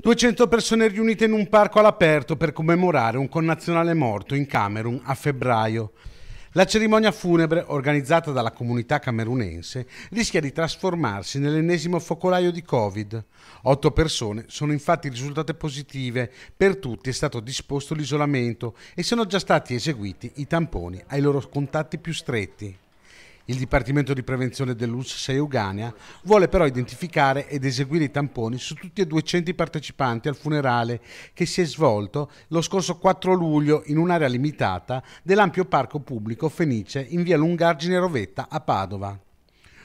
200 persone riunite in un parco all'aperto per commemorare un connazionale morto in Camerun a febbraio. La cerimonia funebre, organizzata dalla comunità camerunense, rischia di trasformarsi nell'ennesimo focolaio di Covid. Otto persone sono infatti risultate positive, per tutti è stato disposto l'isolamento e sono già stati eseguiti i tamponi ai loro contatti più stretti. Il Dipartimento di Prevenzione dell'ULSS Euganea vuole però identificare ed eseguire i tamponi su tutti e 200 i partecipanti al funerale che si è svolto lo scorso 4 luglio in un'area limitata dell'ampio parco pubblico Fenice in via Lungargine Rovetta a Padova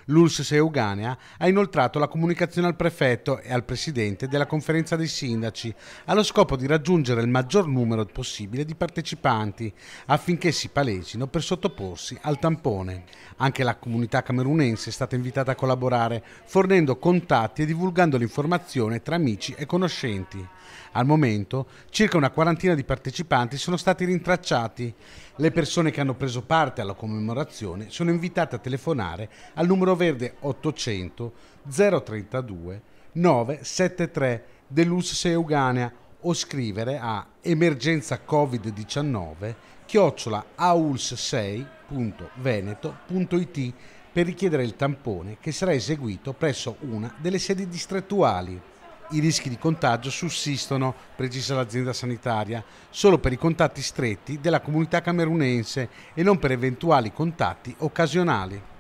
l'ULSS Seuganea, ha inoltrato la comunicazione al prefetto e al presidente della conferenza dei sindaci allo scopo di raggiungere il maggior numero possibile di partecipanti affinché si palesino per sottoporsi al tampone. Anche la comunità camerunense è stata invitata a collaborare fornendo contatti e divulgando l'informazione tra amici e conoscenti. Al momento circa una quarantina di partecipanti sono stati rintracciati. Le persone che hanno preso parte alla commemorazione sono invitate a telefonare al numero numero verde 800 032 973 dell'US Seuganea o scrivere a emergenza covid-19 chiocciola auls6.veneto.it per richiedere il tampone che sarà eseguito presso una delle sedi distrettuali. I rischi di contagio sussistono, precisa l'azienda sanitaria, solo per i contatti stretti della comunità camerunense e non per eventuali contatti occasionali.